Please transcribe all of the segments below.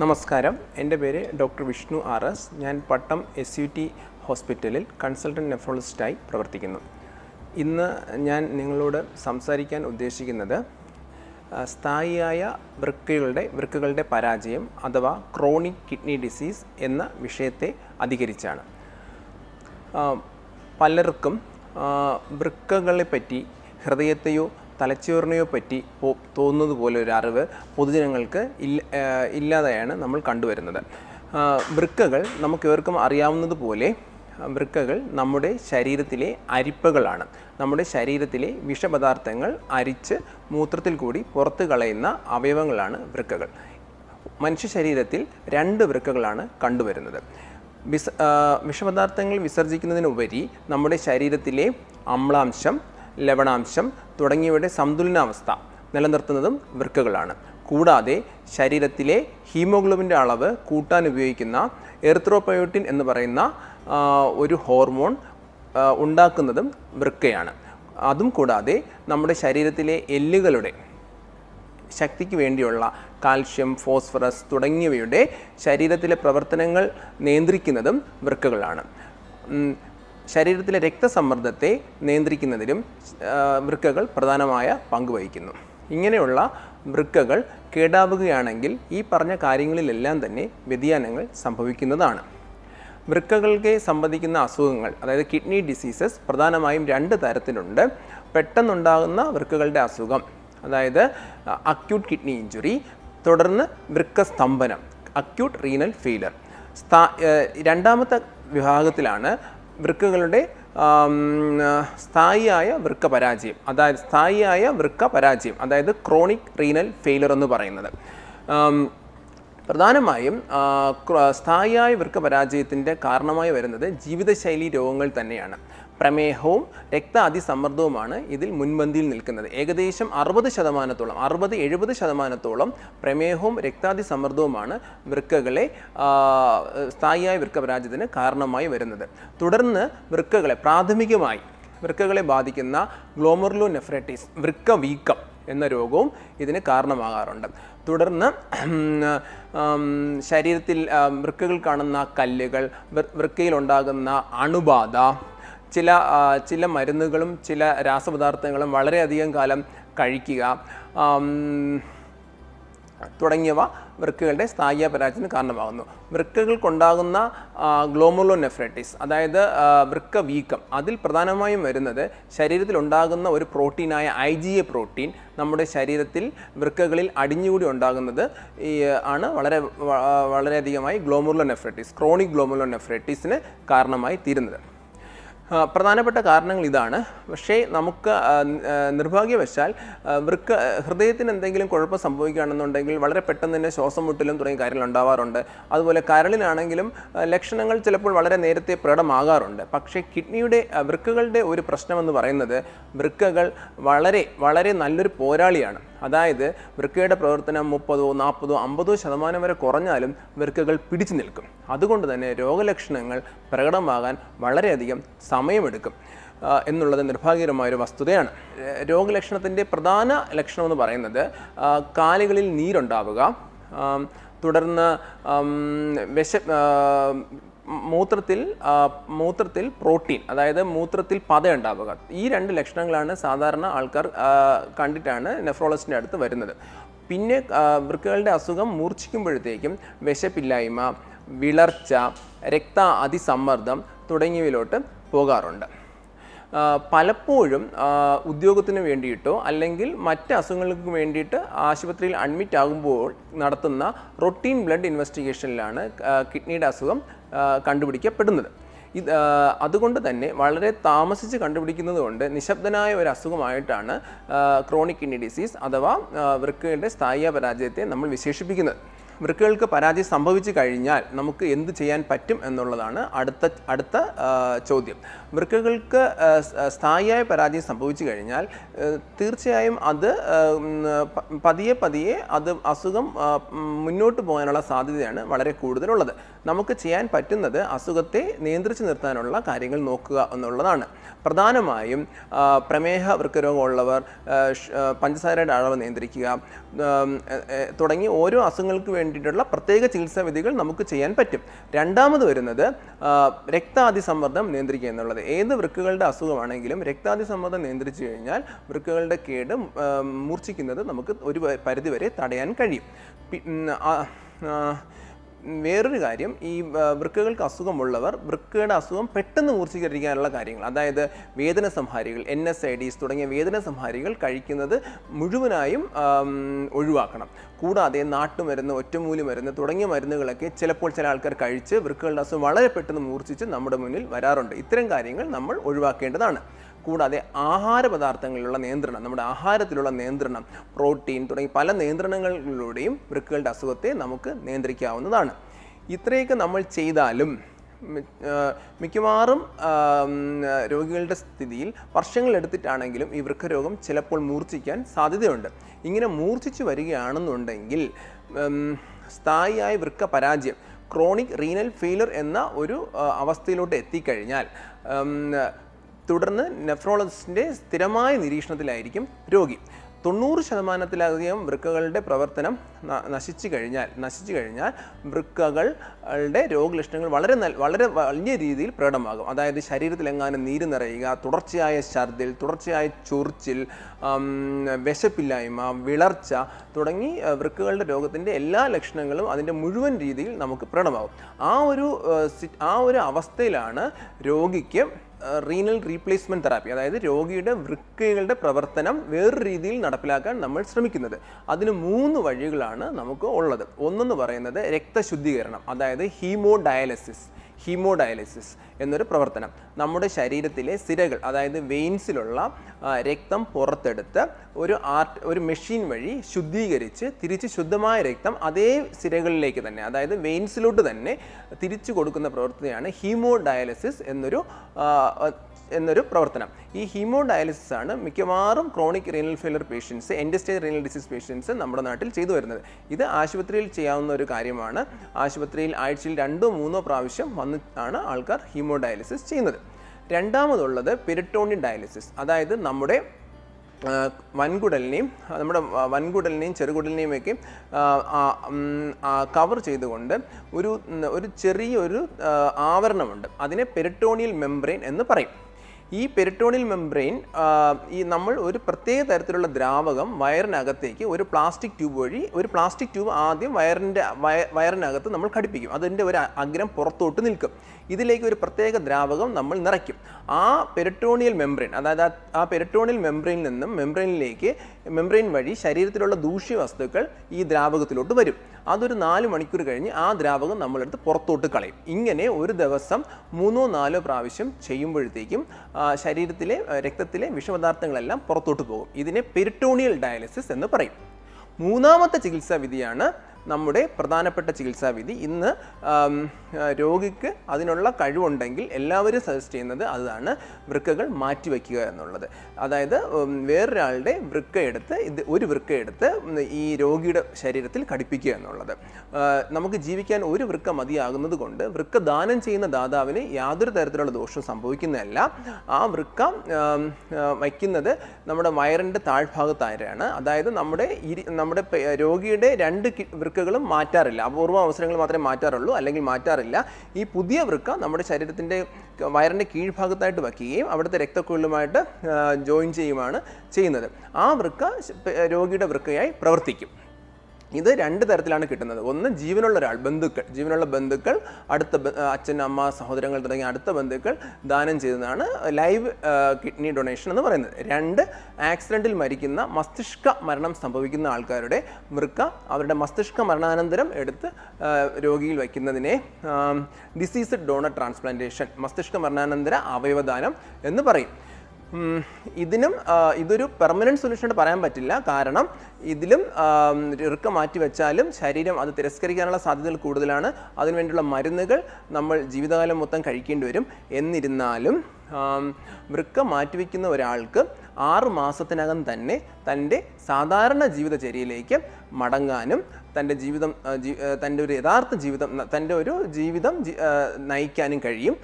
നമസ്കാരം എൻ്റെ പേര് ഡോക്ടർ വിഷ്ണു ആർ എസ് ഞാൻ പട്ടം എസ് യു ടി ഹോസ്പിറ്റലിൽ കൺസൾട്ടൻ്റ് നെഫ്രോളജിസ്റ്റായി പ്രവർത്തിക്കുന്നു ഇന്ന് ഞാൻ നിങ്ങളോട് സംസാരിക്കാൻ ഉദ്ദേശിക്കുന്നത് സ്ഥായിയായ വൃക്കുകളുടെ വൃക്കുകളുടെ പരാജയം അഥവാ ക്രോണിക് കിഡ്നി ഡിസീസ് എന്ന വിഷയത്തെ അധികരിച്ചാണ് പലർക്കും വൃക്കകളെപ്പറ്റി ഹൃദയത്തെയോ തലച്ചോറിനെയോ പറ്റി തോന്നുന്നത് പോലെ ഒരു അറിവ് പൊതുജനങ്ങൾക്ക് ഇല്ല ഇല്ലാതെയാണ് നമ്മൾ കണ്ടുവരുന്നത് വൃക്കകൾ നമുക്കേവർക്കും അറിയാവുന്നത് പോലെ വൃക്കകൾ നമ്മുടെ ശരീരത്തിലെ അരിപ്പകളാണ് നമ്മുടെ ശരീരത്തിലെ വിഷപദാർത്ഥങ്ങൾ അരിച്ച് മൂത്രത്തിൽ കൂടി പുറത്തു കളയുന്ന അവയവങ്ങളാണ് വൃക്കകൾ മനുഷ്യ ശരീരത്തിൽ രണ്ട് വൃക്കകളാണ് കണ്ടുവരുന്നത് വിസ വിഷപദാർത്ഥങ്ങൾ വിസർജിക്കുന്നതിനുപരി നമ്മുടെ ശരീരത്തിലെ അമ്ലാംശം ലവണാംശം തുടങ്ങിയവയുടെ സന്തുലനാവസ്ഥ നിലനിർത്തുന്നതും വൃക്കകളാണ് കൂടാതെ ശരീരത്തിലെ ഹീമോഗ്ലോബിൻ്റെ അളവ് കൂട്ടാൻ ഉപയോഗിക്കുന്ന എർത്രോപയോട്ടിൻ എന്ന് പറയുന്ന ഒരു ഹോർമോൺ ഉണ്ടാക്കുന്നതും വൃക്കയാണ് അതും കൂടാതെ നമ്മുടെ ശരീരത്തിലെ എല്ലുകളുടെ ശക്തിക്ക് വേണ്ടിയുള്ള കാൽഷ്യം ഫോസ്ഫറസ് തുടങ്ങിയവയുടെ ശരീരത്തിലെ പ്രവർത്തനങ്ങൾ നിയന്ത്രിക്കുന്നതും വൃക്കകളാണ് ശരീരത്തിലെ രക്തസമ്മർദ്ദത്തെ നിയന്ത്രിക്കുന്നതിലും വൃക്കകൾ പ്രധാനമായ പങ്ക് വഹിക്കുന്നു ഇങ്ങനെയുള്ള വൃക്കകൾ കേടാവുകയാണെങ്കിൽ ഈ പറഞ്ഞ കാര്യങ്ങളിലെല്ലാം തന്നെ വ്യതിയാനങ്ങൾ സംഭവിക്കുന്നതാണ് വൃക്കകൾക്ക് സംബന്ധിക്കുന്ന അസുഖങ്ങൾ അതായത് കിഡ്നി ഡിസീസസ് പ്രധാനമായും രണ്ട് തരത്തിലുണ്ട് പെട്ടെന്നുണ്ടാകുന്ന വൃക്കകളുടെ അസുഖം അതായത് അക്യൂട്ട് കിഡ്നി ഇഞ്ചുറി തുടർന്ന് വൃക്ക സ്തംഭനം അക്യൂട്ട് റീനൽ ഫെയിലർ രണ്ടാമത്തെ വിഭാഗത്തിലാണ് വൃക്കകളുടെ സ്ഥായിയായ വൃക്ക പരാജയം അതായത് സ്ഥായിയായ വൃക്ക പരാജയം അതായത് ക്രോണിക് റീനൽ ഫെയിലർ എന്ന് പറയുന്നത് പ്രധാനമായും സ്ഥായിയായ വൃക്ക പരാജയത്തിൻ്റെ കാരണമായി വരുന്നത് ജീവിതശൈലി രോഗങ്ങൾ തന്നെയാണ് പ്രമേഹവും അതിസമ്മർദ്ദവുമാണ് ഇതിൽ മുൻപന്തിയിൽ നിൽക്കുന്നത് ഏകദേശം അറുപത് ശതമാനത്തോളം അറുപത് എഴുപത് ശതമാനത്തോളം പ്രമേഹവും രക്താതിസമ്മർദ്ദവുമാണ് വൃക്കകളെ സ്ഥായിയായ വൃക്കപരാജയത്തിന് കാരണമായി വരുന്നത് തുടർന്ന് വൃക്കകളെ പ്രാഥമികമായി വൃക്കകളെ ബാധിക്കുന്ന ഗ്ലോമർലോ നെഫ്രൈറ്റിസ് വൃക്ക വീക്കം എന്ന രോഗവും ഇതിന് കാരണമാകാറുണ്ട് തുടർന്ന് ശരീരത്തിൽ വൃക്കകൾ കാണുന്ന കല്ലുകൾ വൃക്കയിലുണ്ടാകുന്ന അണുബാധ ചില ചില മരുന്നുകളും ചില രാസപദാർത്ഥങ്ങളും വളരെയധികം കാലം കഴിക്കുക തുടങ്ങിയവ വൃക്കകളുടെ സ്ഥായിക പരാജയത്തിന് കാരണമാകുന്നു വൃക്കകൾക്കുണ്ടാകുന്ന ഗ്ലോമുലോനെഫ്രൈറ്റിസ് അതായത് വൃക്ക വീക്കം അതിൽ പ്രധാനമായും വരുന്നത് ശരീരത്തിലുണ്ടാകുന്ന ഒരു പ്രോട്ടീനായ ഐ ജി എ പ്രോട്ടീൻ നമ്മുടെ ശരീരത്തിൽ വൃക്കകളിൽ അടിഞ്ഞുകൂടി ഉണ്ടാകുന്നത് ഈ ആണ് വളരെ വളരെയധികമായി ഗ്ലോമുലോനെഫ്രൈറ്റിസ് ക്രോണിക് ഗ്ലോമുലോനെഫ്രൈറ്റിസിന് കാരണമായി തീരുന്നത് പ്രധാനപ്പെട്ട കാരണങ്ങൾ ഇതാണ് പക്ഷേ നമുക്ക് നിർഭാഗ്യവശാൽ വൃക്ക ഹൃദയത്തിന് എന്തെങ്കിലും കുഴപ്പം സംഭവിക്കുകയാണെന്നുണ്ടെങ്കിൽ വളരെ പെട്ടെന്ന് തന്നെ ശ്വാസം മുട്ടലും തുടങ്ങിയ കാര്യങ്ങൾ ഉണ്ടാവാറുണ്ട് അതുപോലെ കരളിനാണെങ്കിലും ലക്ഷണങ്ങൾ ചിലപ്പോൾ വളരെ നേരത്തെ പ്രകടമാകാറുണ്ട് പക്ഷേ കിഡ്നിയുടെ വൃക്കകളുടെ ഒരു പ്രശ്നമെന്ന് പറയുന്നത് വൃക്കകൾ വളരെ വളരെ നല്ലൊരു പോരാളിയാണ് അതായത് വൃക്കയുടെ പ്രവർത്തനം മുപ്പതോ നാൽപ്പതോ അമ്പതോ ശതമാനം വരെ കുറഞ്ഞാലും വൃക്കകൾ പിടിച്ചു നിൽക്കും അതുകൊണ്ട് തന്നെ രോഗലക്ഷണങ്ങൾ പ്രകടമാകാൻ വളരെയധികം സമയമെടുക്കും എന്നുള്ളത് നിർഭാഗ്യകരമായൊരു വസ്തുതയാണ് രോഗലക്ഷണത്തിൻ്റെ പ്രധാന ലക്ഷണം എന്ന് പറയുന്നത് കാലുകളിൽ നീരുണ്ടാവുക തുടർന്ന് വിശ മൂത്രത്തിൽ മൂത്രത്തിൽ പ്രോട്ടീൻ അതായത് മൂത്രത്തിൽ പത ഉണ്ടാവുക ഈ രണ്ട് ലക്ഷണങ്ങളാണ് സാധാരണ ആൾക്കാർ കണ്ടിട്ടാണ് നെഫ്രോളജിൻ്റെ അടുത്ത് വരുന്നത് പിന്നെ വൃക്കകളുടെ അസുഖം മൂർച്ഛിക്കുമ്പോഴത്തേക്കും വിശപ്പില്ലായ്മ വിളർച്ച രക്ത അതിസമ്മർദ്ദം തുടങ്ങിയവയിലോട്ട് പോകാറുണ്ട് പലപ്പോഴും ഉദ്യോഗത്തിന് വേണ്ടിയിട്ടോ അല്ലെങ്കിൽ മറ്റ് അസുഖങ്ങൾക്ക് വേണ്ടിയിട്ട് ആശുപത്രിയിൽ അഡ്മിറ്റ് ആകുമ്പോൾ നടത്തുന്ന റൊട്ടീൻ ബ്ലഡ് ഇൻവെസ്റ്റിഗേഷനിലാണ് കിഡ്നിയുടെ അസുഖം കണ്ടുപിടിക്കപ്പെടുന്നത് ഇത് അതുകൊണ്ട് തന്നെ വളരെ താമസിച്ച് കണ്ടുപിടിക്കുന്നത് കൊണ്ട് നിശബ്ദനായ ഒരു അസുഖമായിട്ടാണ് ക്രോണിക് കിഡ്നി ഡിസീസ് അഥവാ വൃക്കകളുടെ സ്ഥായി പരാജയത്തെ നമ്മൾ വിശേഷിപ്പിക്കുന്നത് വൃക്കകൾക്ക് പരാജയം സംഭവിച്ചു കഴിഞ്ഞാൽ നമുക്ക് എന്ത് ചെയ്യാൻ പറ്റും എന്നുള്ളതാണ് അടുത്ത അടുത്ത ചോദ്യം വൃക്കകൾക്ക് സ്ഥായിയായ പരാജയം സംഭവിച്ചു കഴിഞ്ഞാൽ തീർച്ചയായും അത് പതിയെ പതിയെ അത് അസുഖം മുന്നോട്ട് പോകാനുള്ള സാധ്യതയാണ് വളരെ കൂടുതലുള്ളത് നമുക്ക് ചെയ്യാൻ പറ്റുന്നത് അസുഖത്തെ നിയന്ത്രിച്ചു നിർത്താനുള്ള കാര്യങ്ങൾ നോക്കുക എന്നുള്ളതാണ് പ്രധാനമായും പ്രമേഹ വൃക്കരോഗമുള്ളവർ പഞ്ചസാരയുടെ അളവ് നിയന്ത്രിക്കുക തുടങ്ങി ഓരോ അസുഖങ്ങൾക്ക് വേണ്ടിയിട്ടുള്ള പ്രത്യേക ചികിത്സാ വിധികൾ നമുക്ക് ചെയ്യാൻ പറ്റും രണ്ടാമത് വരുന്നത് രക്താതിസമ്മർദ്ദം നിയന്ത്രിക്കുക എന്നുള്ളത് ഏത് വൃക്കുകളുടെ അസുഖമാണെങ്കിലും രക്താതി സമ്മതം നിയന്ത്രിച്ചു കഴിഞ്ഞാൽ വൃക്കുകളുടെ കേട് മൂർച്ഛിക്കുന്നത് നമുക്ക് ഒരു പരിധിവരെ തടയാൻ കഴിയും വേറൊരു കാര്യം ഈ വൃക്കകൾക്ക് അസുഖമുള്ളവർ വൃക്കയുടെ അസുഖം പെട്ടെന്ന് മൂർച്ഛീകരിക്കാനുള്ള കാര്യങ്ങൾ അതായത് വേദന സംഹാരികൾ എൻ എസ് ഐ ഡിസ് തുടങ്ങിയ വേദന സംഹാരികൾ കഴിക്കുന്നത് മുഴുവനായും ഒഴിവാക്കണം കൂടാതെ നാട്ടുമരുന്ന് ഒറ്റമൂലി മരുന്ന് തുടങ്ങിയ മരുന്നുകളൊക്കെ ചിലപ്പോൾ ചില ആൾക്കാർ കഴിച്ച് വൃക്കകളുടെ അസുഖം വളരെ പെട്ടെന്ന് മൂർച്ഛിച്ച് നമ്മുടെ മുന്നിൽ വരാറുണ്ട് ഇത്തരം കാര്യങ്ങൾ നമ്മൾ ഒഴിവാക്കേണ്ടതാണ് കൂടാതെ ആഹാര പദാർത്ഥങ്ങളിലുള്ള നിയന്ത്രണം നമ്മുടെ ആഹാരത്തിലുള്ള നിയന്ത്രണം പ്രോട്ടീൻ തുടങ്ങി പല നിയന്ത്രണങ്ങളിലൂടെയും വൃക്കുകളുടെ അസുഖത്തെ നമുക്ക് നിയന്ത്രിക്കാവുന്നതാണ് ഇത്രയൊക്കെ നമ്മൾ ചെയ്താലും മിക്കവാറും രോഗികളുടെ സ്ഥിതിയിൽ വർഷങ്ങളെടുത്തിട്ടാണെങ്കിലും ഈ വൃക്കരോഗം ചിലപ്പോൾ മൂർച്ഛിക്കാൻ സാധ്യതയുണ്ട് ഇങ്ങനെ മൂർച്ഛിച്ചു വരികയാണെന്നുണ്ടെങ്കിൽ സ്ഥായിയായ വൃക്ക പരാജയം ക്രോണിക് റീനൽ ഫെയിലർ എന്ന ഒരു അവസ്ഥയിലോട്ട് എത്തിക്കഴിഞ്ഞാൽ തുടർന്ന് നെഫ്രോളജിസ്റ്റിൻ്റെ സ്ഥിരമായ നിരീക്ഷണത്തിലായിരിക്കും രോഗി തൊണ്ണൂറ് ശതമാനത്തിലധികം വൃക്കകളുടെ പ്രവർത്തനം നശിച്ചു കഴിഞ്ഞാൽ നശിച്ചു കഴിഞ്ഞാൽ വൃക്കകളുടെ രോഗലക്ഷണങ്ങൾ വളരെ വളരെ വലിയ രീതിയിൽ പ്രകടമാകും അതായത് ശരീരത്തിലെങ്ങാനും നീര് നിറയുക തുടർച്ചയായ ഛർദിൽ തുടർച്ചയായ ചൊറിച്ചിൽ വിശപ്പില്ലായ്മ വിളർച്ച തുടങ്ങി വൃക്കകളുടെ രോഗത്തിൻ്റെ എല്ലാ ലക്ഷണങ്ങളും അതിൻ്റെ മുഴുവൻ രീതിയിൽ നമുക്ക് പ്രകടമാകും ആ ഒരു ആ ഒരു അവസ്ഥയിലാണ് രോഗിക്ക് റീനൽ റീപ്ലേസ്മെൻറ്റ് തെറാപ്പി അതായത് രോഗിയുടെ വൃക്കകളുടെ പ്രവർത്തനം വേറൊരു രീതിയിൽ നടപ്പിലാക്കാൻ നമ്മൾ ശ്രമിക്കുന്നത് അതിന് മൂന്ന് വഴികളാണ് നമുക്ക് ഉള്ളത് ഒന്നെന്ന് പറയുന്നത് രക്തശുദ്ധീകരണം അതായത് ഹീമോ ഡയാലിസിസ് ഹിമോഡയാലിസിസ് എന്നൊരു പ്രവർത്തനം നമ്മുടെ ശരീരത്തിലെ സിരകൾ അതായത് വെയിൻസിലുള്ള രക്തം പുറത്തെടുത്ത് ഒരു ആർട്ട് ഒരു മെഷീൻ വഴി ശുദ്ധീകരിച്ച് തിരിച്ച് ശുദ്ധമായ രക്തം അതേ സിരകളിലേക്ക് തന്നെ അതായത് വെയിൻസിലോട്ട് തന്നെ തിരിച്ചു കൊടുക്കുന്ന പ്രവൃത്തിയാണ് ഹീമോഡയാലിസിസ് എന്നൊരു എന്നൊരു പ്രവർത്തനം ഈ ഹീമോ ഡയാലിസിസ് ആണ് മിക്കവാറും chronic renal failure patients end stage renal disease patients നമ്മുടെ നാട്ടിൽ ചെയ്തു വരുന്നത് ഇത് ആശുപത്രിയിൽ ചെയ്യാവുന്ന ഒരു കാര്യമാണ് ആശുപത്രിയിൽ ആഴ്ചയിൽ രണ്ടോ മൂന്നോ പ്രാവശ്യം വന്നിട്ടാണ് ആൾക്കാർ ഹീമോ ഡയാലിസിസ് ചെയ്യുന്നത് രണ്ടാമതുള്ളത് പെരിട്ടോണിൻ ഡയാലിസിസ് അതായത് നമ്മുടെ വൻകുടലിനെയും നമ്മുടെ വൻകുടലിനെയും ചെറുകുടലിനെയും ഒക്കെ കവർ ചെയ്തുകൊണ്ട് ഒരു ഒരു ചെറിയൊരു ആവരണമുണ്ട് അതിനെ പെരിട്ടോണിയൽ മെംബ്രെയിൻ എന്ന് പറയും ഈ പെരിട്ടോണിയൽ മെംബ്രെയിൻ ഈ നമ്മൾ ഒരു പ്രത്യേക തരത്തിലുള്ള ദ്രാവകം വയറിനകത്തേക്ക് ഒരു പ്ലാസ്റ്റിക് ട്യൂബ് വഴി ഒരു പ്ലാസ്റ്റിക് ട്യൂബ് ആദ്യം വയറിൻ്റെ വയറിനകത്ത് നമ്മൾ ഘടിപ്പിക്കും അതിൻ്റെ ഒരു അഗ്രം പുറത്തോട്ട് നിൽക്കും ഇതിലേക്ക് ഒരു പ്രത്യേക ദ്രാവകം നമ്മൾ നിറയ്ക്കും ആ പെരിട്ടോണിയൽ മെംബ്രെയിൻ അതായത് ആ പെരിട്ടോണിയൽ മെംബ്രെയിനിൽ നിന്നും മെംബ്രെയിനിലേക്ക് മെംബ്രെയിൻ വഴി ശരീരത്തിലുള്ള ദൂഷ്യ വസ്തുക്കൾ ഈ ദ്രാവകത്തിലോട്ട് വരും അതൊരു നാല് മണിക്കൂർ കഴിഞ്ഞ് ആ ദ്രാവകം നമ്മളെടുത്ത് പുറത്തോട്ട് കളയും ഇങ്ങനെ ഒരു ദിവസം മൂന്നോ നാലോ പ്രാവശ്യം ചെയ്യുമ്പോഴത്തേക്കും ശരീരത്തിലെ രക്തത്തിലെ വിഷപദാർത്ഥങ്ങളെല്ലാം പുറത്തോട്ട് പോകും ഇതിനെ പെരിട്ടോണിയൽ ഡയാലിസിസ് എന്ന് പറയും മൂന്നാമത്തെ ചികിത്സാ വിധിയാണ് നമ്മുടെ പ്രധാനപ്പെട്ട ചികിത്സാവിധി ഇന്ന് രോഗിക്ക് അതിനുള്ള കഴിവുണ്ടെങ്കിൽ എല്ലാവരും സജസ്റ്റ് ചെയ്യുന്നത് അതാണ് വൃക്കകൾ മാറ്റിവെക്കുക എന്നുള്ളത് അതായത് വേറൊരാളുടെ വൃക്ക എടുത്ത് ഇത് ഒരു വൃക്ക എടുത്ത് ഈ രോഗിയുടെ ശരീരത്തിൽ ഘടിപ്പിക്കുക എന്നുള്ളത് നമുക്ക് ജീവിക്കാൻ ഒരു വൃക്ക മതിയാകുന്നത് കൊണ്ട് വൃക്ക ദാനം ചെയ്യുന്ന ദാതാവിന് യാതൊരു തരത്തിലുള്ള ദോഷവും സംഭവിക്കുന്നതല്ല ആ വൃക്ക വയ്ക്കുന്നത് നമ്മുടെ വയറിൻ്റെ താഴ്ഭാഗത്തായാണ് അതായത് നമ്മുടെ നമ്മുടെ രോഗിയുടെ രണ്ട് വൃക്കകളും മാറ്റാറില്ല അപൂർവ അവസരങ്ങൾ മാത്രമേ മാറ്റാറുള്ളൂ അല്ലെങ്കിൽ മാറ്റാറില്ല ഈ പുതിയ വൃക്ക നമ്മുടെ ശരീരത്തിൻ്റെ വയറിൻ്റെ കീഴ്ഭാഗത്തായിട്ട് വയ്ക്കുകയും അവിടുത്തെ രക്തക്കുഴലുമായിട്ട് ജോയിൻ ചെയ്യുമാണ് ചെയ്യുന്നത് ആ വൃക്ക രോഗിയുടെ വൃക്കയായി പ്രവർത്തിക്കും ഇത് രണ്ട് തരത്തിലാണ് കിട്ടുന്നത് ഒന്ന് ജീവനുള്ള ഒരാൾ ബന്ധുക്കൾ ജീവനുള്ള ബന്ധുക്കൾ അടുത്ത അച്ഛൻ അമ്മ സഹോദരങ്ങൾ തുടങ്ങിയ അടുത്ത ബന്ധുക്കൾ ദാനം ചെയ്യുന്നതാണ് ലൈവ് കിഡ്നി ഡൊണേഷൻ എന്ന് പറയുന്നത് രണ്ട് ആക്സിഡൻറ്റിൽ മരിക്കുന്ന മസ്തിഷ്ക മരണം സംഭവിക്കുന്ന ആൾക്കാരുടെ മൃക്ക അവരുടെ മസ്തിഷ്ക മരണാനന്തരം എടുത്ത് രോഗിയിൽ വയ്ക്കുന്നതിനെ ഡിസീസ് ഡോണർ ട്രാൻസ്പ്ലാന്റേഷൻ മസ്തിഷ്ക മരണാനന്തര അവയവദാനം എന്ന് പറയും ഇതിനും ഇതൊരു പെർമനൻറ്റ് സൊല്യൂഷൻ പറയാൻ പറ്റില്ല കാരണം ഇതിലും ഇറുക്ക മാറ്റി വെച്ചാലും ശരീരം അത് തിരസ്കരിക്കാനുള്ള സാധ്യതകൾ കൂടുതലാണ് അതിനുവേണ്ടിയുള്ള മരുന്നുകൾ നമ്മൾ ജീവിതകാലം മൊത്തം കഴിക്കേണ്ടി വരും എന്നിരുന്നാലും വൃക്ക മാറ്റിവെക്കുന്ന ഒരാൾക്ക് ആറ് മാസത്തിനകം തന്നെ തൻ്റെ സാധാരണ ജീവിതചര്യയിലേക്ക് മടങ്ങാനും തൻ്റെ ജീവിതം തൻ്റെ ഒരു യഥാർത്ഥ ജീവിതം തൻ്റെ ഒരു ജീവിതം നയിക്കാനും കഴിയും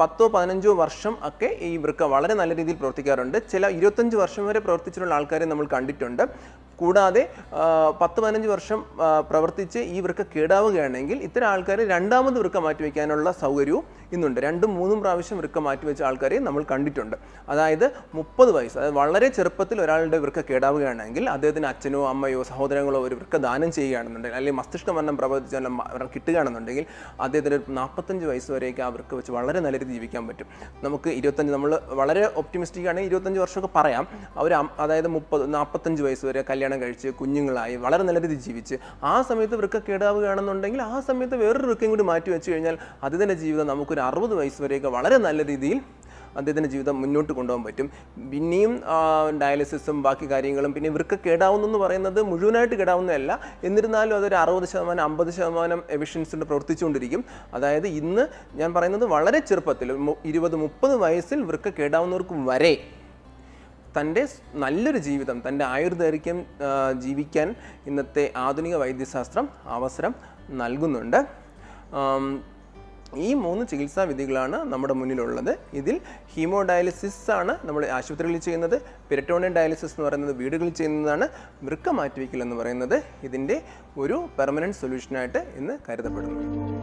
പത്തോ പതിനഞ്ചോ വർഷം ഒക്കെ ഈ വൃക്ക വളരെ നല്ല രീതിയിൽ പ്രവർത്തിക്കാറുണ്ട് ചില ഇരുപത്തഞ്ച് വർഷം വരെ പ്രവർത്തിച്ചിട്ടുള്ള ആൾക്കാരെ നമ്മൾ കണ്ടിട്ടുണ്ട് കൂടാതെ പത്ത് പതിനഞ്ച് വർഷം പ്രവർത്തിച്ച് ഈ വൃക്ക കേടാവുകയാണെങ്കിൽ ഇത്തരം ആൾക്കാരെ രണ്ടാമത് വൃക്ക വയ്ക്കാനുള്ള സൗകര്യവും ഇന്നുണ്ട് രണ്ടും മൂന്നും പ്രാവശ്യം വൃക്ക മാറ്റി വെച്ച ആൾക്കാരെ നമ്മൾ കണ്ടിട്ടുണ്ട് അതായത് മുപ്പത് വയസ്സ് അതായത് വളരെ ചെറുപ്പത്തിൽ ഒരാളുടെ വൃക്ക കേടാവുകയാണെങ്കിൽ അദ്ദേഹത്തിന് അച്ഛനോ അമ്മയോ സഹോദരങ്ങളോ ഒരു വൃക്ക ദാനം ചെയ്യുകയാണെന്നുണ്ടെങ്കിൽ അല്ലെങ്കിൽ മസ്തിഷ്ക മരണം പ്രവർത്തിച്ചാലും കിട്ടുകയാണെന്നുണ്ടെങ്കിൽ അദ്ദേഹത്തിന് നാൽപ്പത്തഞ്ച് വയസ്സ് വരെയൊക്കെ ആ വൃക്ക വെച്ച് വളരെ നല്ല രീതിയിൽ ജീവിക്കാൻ പറ്റും നമുക്ക് ഇരുപത്തഞ്ച് നമ്മൾ വളരെ ഒപ്റ്റിമിസ്റ്റിക് ആണെങ്കിൽ ഇരുപത്തഞ്ച് വർഷമൊക്കെ പറയാം അവർ അതായത് മുപ്പത് നാൽപ്പത്തഞ്ച് വയസ്സ് വരെ കല്യാണം കല്യാണം കഴിച്ച് കുഞ്ഞുങ്ങളായി വളരെ നല്ല രീതിയിൽ ജീവിച്ച് ആ സമയത്ത് വൃക്ക കേടാവുകയാണെന്നുണ്ടെങ്കിൽ ആ സമയത്ത് വേറൊരു വൃക്കയും കൂടി മാറ്റി വെച്ച് കഴിഞ്ഞാൽ അദ്ദേഹത്തിൻ്റെ ജീവിതം നമുക്കൊരു അറുപത് വയസ്സ് വരെയൊക്കെ വളരെ നല്ല രീതിയിൽ അദ്ദേഹത്തിൻ്റെ ജീവിതം മുന്നോട്ട് കൊണ്ടുപോകാൻ പറ്റും പിന്നെയും ഡയാലിസിസും ബാക്കി കാര്യങ്ങളും പിന്നെ വൃക്ക കേടാവുന്നെന്ന് പറയുന്നത് മുഴുവനായിട്ട് കേടാവുന്നതല്ല എന്നിരുന്നാലും അതൊരു അറുപത് ശതമാനം അമ്പത് ശതമാനം എഫിഷ്യൻസിൻ്റെ പ്രവർത്തിച്ചുകൊണ്ടിരിക്കും അതായത് ഇന്ന് ഞാൻ പറയുന്നത് വളരെ ചെറുപ്പത്തിൽ ഇരുപത് മുപ്പത് വയസ്സിൽ വൃക്ക കേടാവുന്നവർക്ക് വരെ തൻ്റെ നല്ലൊരു ജീവിതം തൻ്റെ ആയുർദൈർഘ്യം ജീവിക്കാൻ ഇന്നത്തെ ആധുനിക വൈദ്യശാസ്ത്രം അവസരം നൽകുന്നുണ്ട് ഈ മൂന്ന് ചികിത്സാ വിധികളാണ് നമ്മുടെ മുന്നിലുള്ളത് ഇതിൽ ഹീമോ ഡയാലിസിസ് ആണ് നമ്മൾ ആശുപത്രികളിൽ ചെയ്യുന്നത് പെരിറ്റോണിയൻ ഡയാലിസിസ് എന്ന് പറയുന്നത് വീടുകളിൽ ചെയ്യുന്നതാണ് വൃക്ക മാറ്റിവെക്കൽ എന്ന് പറയുന്നത് ഇതിൻ്റെ ഒരു പെർമനൻറ്റ് സൊല്യൂഷനായിട്ട് ഇന്ന് കരുതപ്പെടുന്നു